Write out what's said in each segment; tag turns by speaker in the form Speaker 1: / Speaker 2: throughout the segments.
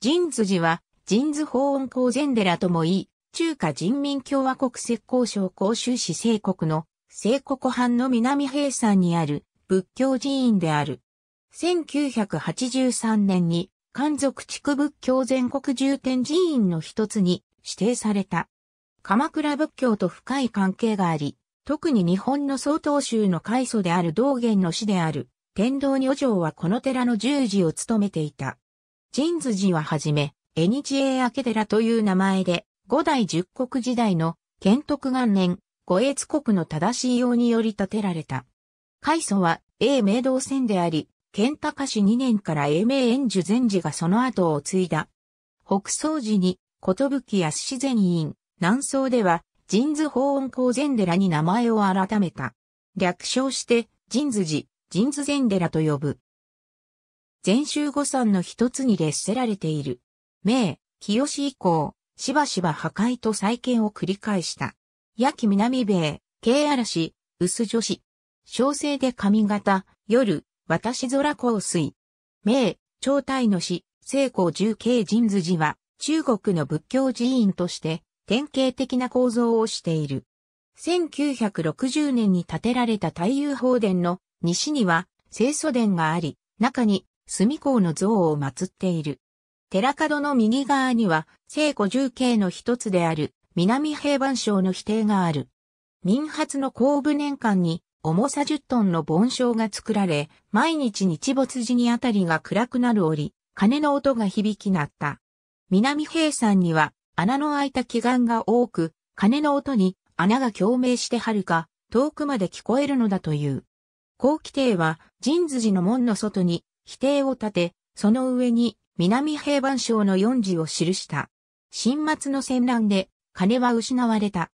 Speaker 1: 神津寺は、神津法恩公禅寺ともいい、中華人民共和国石膏省公州市聖国の聖国藩の南平山にある仏教寺院である。1983年に、漢族地区仏教全国重点寺院の一つに指定された。鎌倉仏教と深い関係があり、特に日本の曹洞宗の開祖である道元の師である、天道女城はこの寺の十字を務めていた。神津寺ははじめ、江日英明寺という名前で、五代十国時代の建徳元年、五越国の正しい用により建てられた。開祖は英明道戦であり、建高氏2年から英明円寿禅寺がその後を継いだ。北総寺に、寿安自然院、南宋では、神津法恩公禅寺に名前を改めた。略称して、神津寺、神津禅寺と呼ぶ。全州五山の一つに列せられている。明、清以降、しばしば破壊と再建を繰り返した。やき南米、軽嵐、薄女子。小生で髪型、夜、私空香水。明、朝大の死、聖光十慶神寺は、中国の仏教寺院として、典型的な構造をしている。1960年に建てられた太陽宝殿の西には、清祖殿があり、中に隅港の像を祀っている。寺門の右側には、聖古十景の一つである、南平板章の否定がある。民発の後部年間に、重さ10トンの盆章が作られ、毎日日没時にあたりが暗くなる折、鐘の音が響き鳴った。南平山には、穴の開いた祈願が多く、鐘の音に穴が共鳴してはるか、遠くまで聞こえるのだという。後期帝は、神寺の門の外に否定を立て、その上に南平板省の四字を記した。新末の戦乱で金は失われた。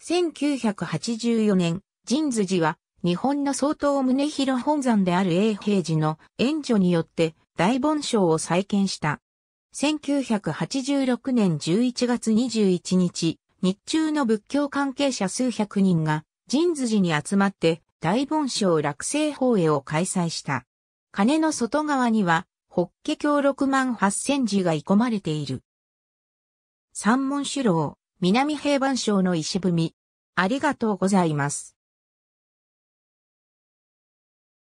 Speaker 1: 1984年、神津寺は日本の総統宗広本山である永平寺の援助によって大盆省を再建した。1986年11月21日、日中の仏教関係者数百人が神津寺に集まって大盆省落成法会を開催した。鐘の外側には、法華経六万八千字が込まれている。三門主楼、南平板省の石踏
Speaker 2: み。ありがとうございます。